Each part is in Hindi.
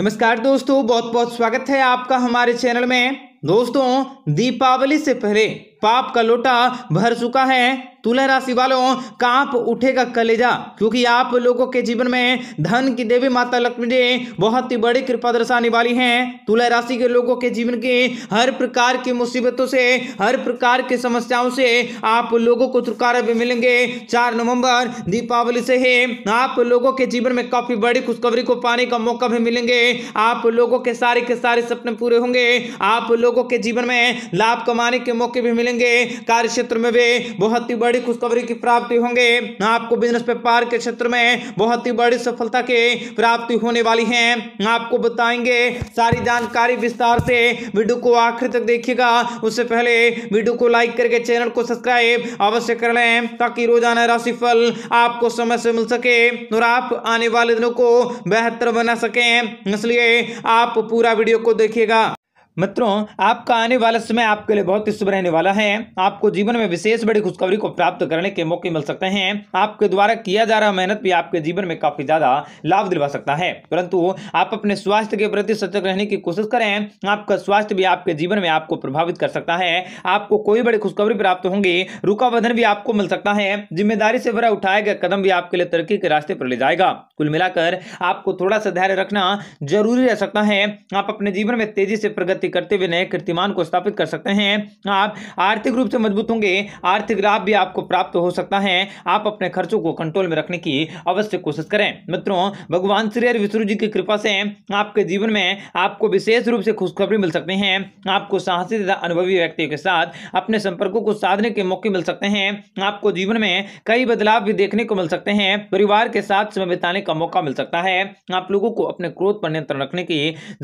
नमस्कार दोस्तों बहुत बहुत स्वागत है आपका हमारे चैनल में दोस्तों दीपावली से पहले पाप का लोटा भर चुका है तुला राशि वालों कांप उठेगा कलेजा क्योंकि आप लोगों के जीवन में धन की देवी माता लक्ष्मी जी बहुत ही बड़ी कृपा दर्शाने वाली हैं तुला राशि के लोगों के जीवन की हर प्रकार की मुसीबतों से हर प्रकार की समस्याओं से आप लोगों को छुटकारा भी मिलेंगे चार नवंबर दीपावली से ही आप लोगों के जीवन में काफी बड़ी खुशखबरी को पाने का मौका भी मिलेंगे आप लोगों के सारे के सारे सपने पूरे होंगे आप लोगों के जीवन में लाभ कमाने के मौके भी मिलेंगे मिलेंगे कार्य क्षेत्र में भी बहुत ही बड़ी खुशखबरी की प्राप्ति होंगे आपको बिजनेस व्यापार के क्षेत्र में बहुत ही बड़ी सफलता की प्राप्ति होने वाली है आपको बताएंगे सारी जानकारी विस्तार से वीडियो को आखिर तक देखिएगा उससे पहले वीडियो को लाइक करके चैनल को सब्सक्राइब अवश्य कर लें ताकि रोजाना राशि फल आपको समय से मिल सके और आप आने वाले दिनों को बेहतर बना सके इसलिए आप पूरा वीडियो को देखिएगा मित्रों आपका आने वाला समय आपके लिए बहुत ही शुभ रहने वाला है आपको जीवन में विशेष बड़ी खुशखबरी को प्राप्त करने के मौके मिल सकते हैं आपके द्वारा किया जा रहा मेहनत भी आपके जीवन में काफी ज्यादा लाभ दिलवा सकता है परंतु आप अपने स्वास्थ्य के प्रति सजग रहने की कोशिश करें आपका स्वास्थ्य भी आपके जीवन में आपको प्रभावित कर सकता है आपको कोई बड़ी खुशखबरी प्राप्त होंगी रुका वधन भी आपको मिल सकता है जिम्मेदारी से भरा उठाए गए कदम भी आपके लिए तरक्की के रास्ते पर ले जाएगा कुल मिलाकर आपको थोड़ा सा धैर्य रखना जरूरी रह सकता है आप अपने जीवन में तेजी से प्रगति प्रगति करते हुए नए कीर्तिमान को स्थापित कर सकते हैं आप आर्थिक रूप से मजबूत होंगे आर्थिक लाभ भी आपको प्राप्त हो सकता है आप अपने खर्चों को कंट्रोल में रखने की अवश्य कोशिश करें मित्रों भगवान श्री हरि विष्णु जी की कृपा से आपके जीवन में आपको विशेष रूप से खुशखबरी मिल सकती है आपको साहसी तथा अनुभवी व्यक्तियों के साथ अपने संपर्कों को साधने के मौके मिल सकते हैं आपको जीवन में कई बदलाव भी देखने को मिल सकते हैं परिवार के साथ समय बिताने का मौका मिल सकता है आप लोगों को अपने क्रोध पर नियंत्रण रखने की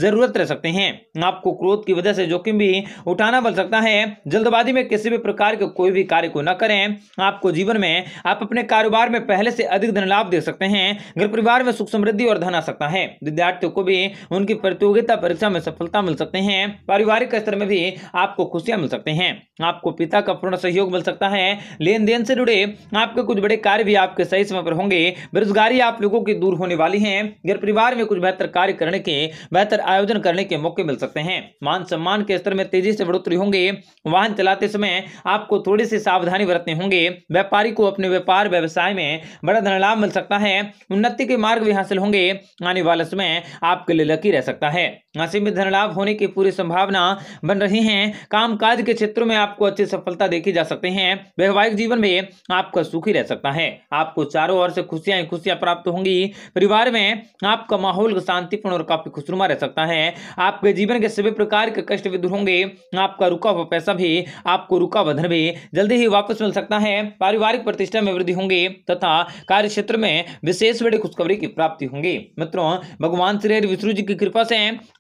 जरूरत रह सकते हैं आपको क्रोध की वजह से जोखिम भी उठाना पड़ सकता है जल्दबाजी में किसी भी प्रकार के कोई भी कार्य को न करें आपको जीवन में आप अपने कारोबार में पहले से अधिक धन लाभ देख सकते हैं घर परिवार में सुख समृद्धि और धन आ सकता है विद्यार्थियों को भी उनकी प्रतियोगिता परीक्षा में सफलता मिल सकते हैं पारिवारिक स्तर में भी आपको खुशियां मिल सकते हैं आपको पिता का पूर्ण सहयोग मिल सकता है लेन देन से जुड़े आपके कुछ बड़े कार्य भी आपके सही समय पर होंगे बेरोजगारी आप लोगों की दूर होने वाली है घर परिवार में कुछ बेहतर कार्य करने के बेहतर आयोजन करने के मौके मिल सकते हैं मान सम्मान के स्तर में तेजी से बढ़ोतरी होंगे वाहन चलाते समय आपको थोड़ी सी सावधानी बरतने होंगे व्यापारी को अपने व्यापार व्यवसाय में बड़ा लाभ मिल सकता है उन्नति के मार्ग भी हासिल होंगे आने वाले समय आपके लिए लकी रह सकता है असीमित लाभ होने की पूरी संभावना बन रही है काम के क्षेत्रों में आपको अच्छी सफलता देखी जा सकती है वैवाहिक जीवन में आपका सुखी रह सकता है आपको चारों ओर से खुशियां ही खुशियां प्राप्त होंगी परिवार में आपका माहौल शांतिपूर्ण और काफी खुशनुमा रह सकता है आपके जीवन के सभी प्रकार के कष्ट भी दूर होंगे आपका रुका हुआ पैसा भी आपको रुका हुआ धन भी जल्दी ही वापस मिल सकता है पारिवारिक प्रतिष्ठा में वृद्धि होंगी तथा कार्य क्षेत्र में विशेष बड़ी खुशखबरी की प्राप्ति होंगी मित्रों भगवान श्री विष्णु जी की कृपा से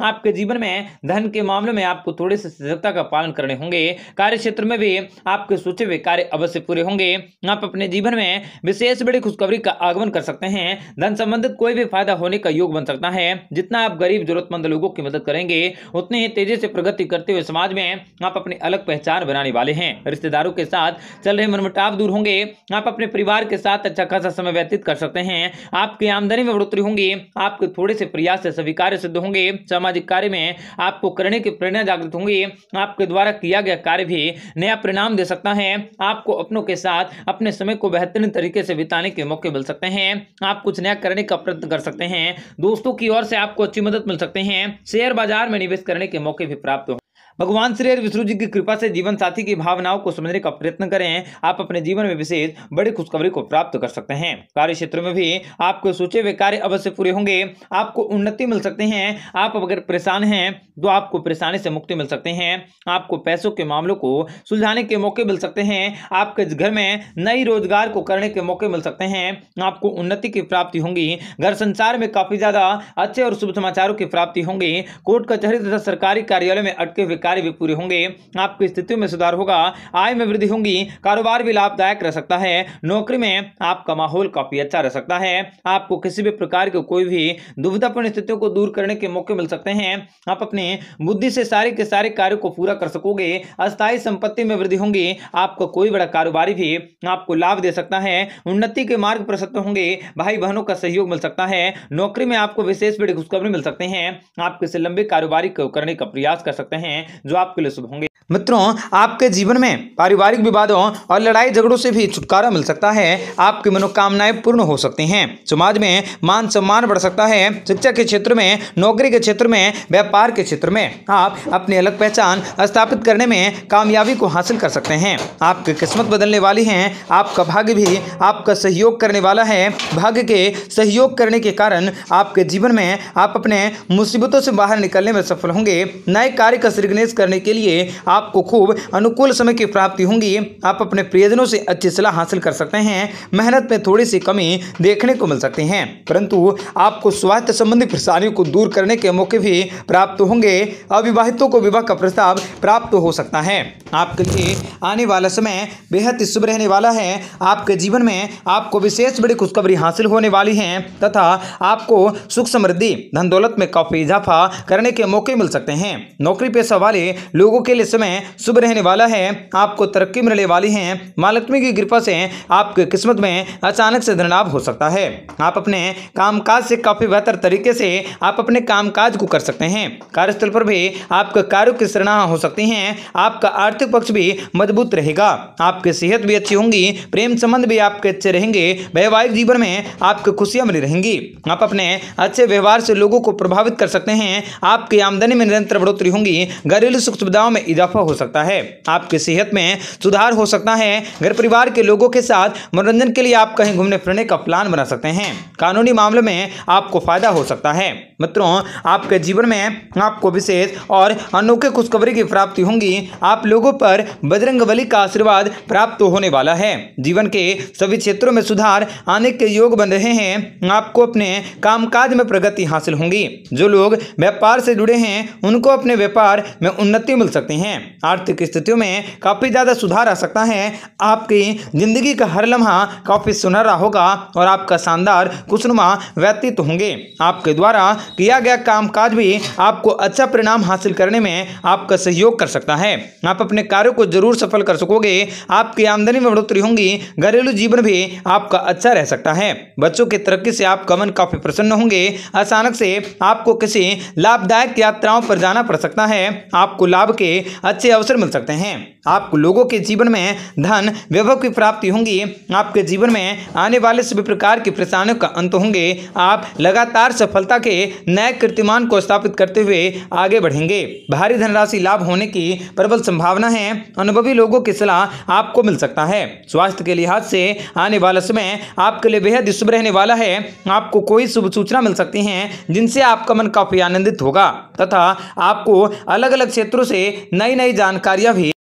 आपके जीवन में धन के मामले में आपको थोड़े से सजगता का पालन करने होंगे कार्य क्षेत्र में भी आपके सोचे हुए कार्य अवश्य पूरे होंगे आप अपने जीवन में विशेष बड़ी खुशखबरी का आगमन कर सकते हैं धन संबंधित कोई भी फायदा होने का योग बन सकता है जितना आप गरीब जरूरतमंद लोगों की मदद करेंगे उतने ही तेजी से प्रगति करते हुए समाज में आप अपनी अलग पहचान बनाने वाले हैं रिश्तेदारों के साथ चल रहे मनमुटाव दूर होंगे आप अपने परिवार के साथ अच्छा खासा समय व्यतीत कर सकते हैं आपकी आमदनी में बढ़ोतरी होंगी आपके थोड़े से प्रयास से सभी कार्य सिद्ध होंगे सामाजिक कार्य में आपको करने की प्रेरणा जागृत होंगी आपके द्वारा किया गया कार्य भी नया परिणाम दे सकता है आपको अपनों के साथ अपने समय को बेहतरीन तरीके से बिताने के मौके मिल सकते हैं आप कुछ नया करने का प्रयत्न कर सकते हैं दोस्तों की ओर से आपको अच्छी मदद मिल सकते हैं शेयर बाजार में निवेश करने के मौके भी प्राप्त भगवान श्री विष्णु जी की कृपा से जीवन साथी की भावनाओं को समझने का प्रयत्न करें आप अपने जीवन में विशेष बड़ी खुशखबरी को प्राप्त कर सकते हैं कार्य क्षेत्र में भी आपके सोचे हुए कार्य अवश्य पूरे होंगे आपको उन्नति मिल सकते हैं आप अगर परेशान हैं तो आपको परेशानी से मुक्ति मिल सकते हैं आपको पैसों के मामलों को सुलझाने के मौके मिल सकते हैं आपके घर में नई रोजगार को करने के मौके मिल सकते हैं आपको उन्नति की प्राप्ति होंगी घर संसार में काफी ज्यादा अच्छे और शुभ समाचारों की प्राप्ति होंगी कोर्ट कचहरी तथा सरकारी कार्यालय में अटके हुए कार्य भी पूरे होंगे आपकी स्थितियों में सुधार होगा आय में वृद्धि होगी कारोबार भी लाभदायक रह सकता है नौकरी में आपका माहौल काफी अच्छा रह सकता है आपको किसी भी प्रकार के कोई भी दुविधापूर्ण स्थितियों को दूर करने के मौके मिल सकते हैं आप अपनी बुद्धि से सारे के सारे कार्यों को पूरा कर सकोगे अस्थायी संपत्ति में वृद्धि होंगी आपका कोई बड़ा कारोबारी भी आपको लाभ दे सकता है उन्नति के मार्ग प्रशस्त होंगे भाई बहनों का सहयोग मिल सकता है नौकरी में आपको विशेष बड़ी खुशखबरी मिल सकते हैं आप किसी लंबे कारोबारी को करने का प्रयास कर सकते हैं जो आपके लिए शुभ होंगे मित्रों आपके जीवन में पारिवारिक विवादों और लड़ाई झगड़ों से भी छुटकारा मिल सकता है आपकी मनोकामनाएं पूर्ण हो सकती हैं समाज में मान सम्मान बढ़ सकता है शिक्षा के क्षेत्र में नौकरी के क्षेत्र में व्यापार के क्षेत्र में आप अपनी अलग पहचान स्थापित करने में कामयाबी को हासिल कर सकते हैं आपकी किस्मत बदलने वाली है आपका भाग्य भी आपका सहयोग करने वाला है भाग्य के सहयोग करने के कारण आपके जीवन में आप अपने मुसीबतों से बाहर निकलने में सफल होंगे नए कार्य का श्रीगणेश करने के लिए आपको खूब अनुकूल समय की प्राप्ति होंगी आप अपने प्रियजनों से अच्छी सलाह हासिल कर सकते हैं मेहनत में थोड़ी सी कमी देखने को मिल सकती है परंतु आपको स्वास्थ्य संबंधी परेशानियों को दूर करने के मौके भी प्राप्त होंगे अविवाहितों को विवाह का प्रस्ताव प्राप्त हो सकता है आपके लिए आने वाला समय बेहद शुभ रहने वाला है आपके जीवन में आपको विशेष बड़ी खुशखबरी हासिल होने वाली है तथा आपको सुख समृद्धि धन दौलत में काफ़ी इजाफा करने के मौके मिल सकते हैं नौकरी पेशा वाले लोगों के लिए समय शुभ रहने वाला है आपको तरक्की मिलने वाली है माँ लक्ष्मी की कृपा से आपके किस्मत में अचानक से धन लाभ हो सकता है आप अपने कामकाज से काफ़ी बेहतर तरीके से आप अपने कामकाज को कर सकते हैं कार्यस्थल पर भी आपका कार्यों की सराहना हो सकती है आपका आर्थिक आर्थिक पक्ष भी मजबूत रहेगा आपकी सेहत भी अच्छी होंगी प्रेम संबंध भी आपके अच्छे रहेंगे वैवाहिक जीवन में आपको खुशियां मिली रहेंगी आप अपने अच्छे व्यवहार से लोगों को प्रभावित कर सकते हैं आपकी आमदनी में निरंतर बढ़ोतरी होंगी घरेलू सुख सुविधाओं में इजाफा हो सकता है आपकी सेहत में सुधार हो सकता है घर परिवार के लोगों के साथ मनोरंजन के लिए आप कहीं घूमने फिरने का प्लान बना सकते हैं कानूनी मामले में आपको फायदा हो सकता है मित्रों आपके जीवन में आपको विशेष और अनोखे खुशखबरी की प्राप्ति होंगी आप लोगों लोगों पर बजरंगबली का आशीर्वाद प्राप्त होने वाला है जीवन के सभी क्षेत्रों में सुधार आने के योग बन रहे हैं आपको अपने कामकाज में प्रगति हासिल होंगी जो लोग व्यापार से जुड़े हैं उनको अपने व्यापार में उन्नति मिल सकती है आर्थिक स्थितियों में काफ़ी ज़्यादा सुधार आ सकता है आपकी ज़िंदगी का हर लम्हा काफ़ी सुनहरा होगा और आपका शानदार कुशनुमा व्यतीत होंगे आपके द्वारा किया गया कामकाज भी आपको अच्छा परिणाम हासिल करने में आपका सहयोग कर सकता है आप अपने अपने कार्यों को जरूर सफल कर सकोगे आपकी आमदनी में बढ़ोतरी होंगी घरेलू जीवन भी आपका अच्छा रह सकता है बच्चों की तरक्की से आपका मन काफी प्रसन्न होंगे अचानक से आपको किसी लाभदायक यात्राओं पर जाना पड़ सकता है आपको लाभ के अच्छे अवसर मिल सकते हैं आपको लोगों के जीवन में धन वैभव की प्राप्ति होंगी आपके जीवन में आने वाले सभी प्रकार की परेशानियों का अंत होंगे आप लगातार सफलता के नए कीर्तिमान को स्थापित करते हुए आगे बढ़ेंगे भारी धनराशि लाभ होने की प्रबल संभावना बनाना है अनुभवी लोगों की सलाह आपको मिल सकता है स्वास्थ्य के लिहाज से आने वाला समय आपके लिए बेहद शुभ रहने वाला है आपको कोई शुभ सूचना मिल सकती है जिनसे आपका मन काफ़ी आनंदित होगा तथा आपको अलग अलग क्षेत्रों से नई नई जानकारियां भी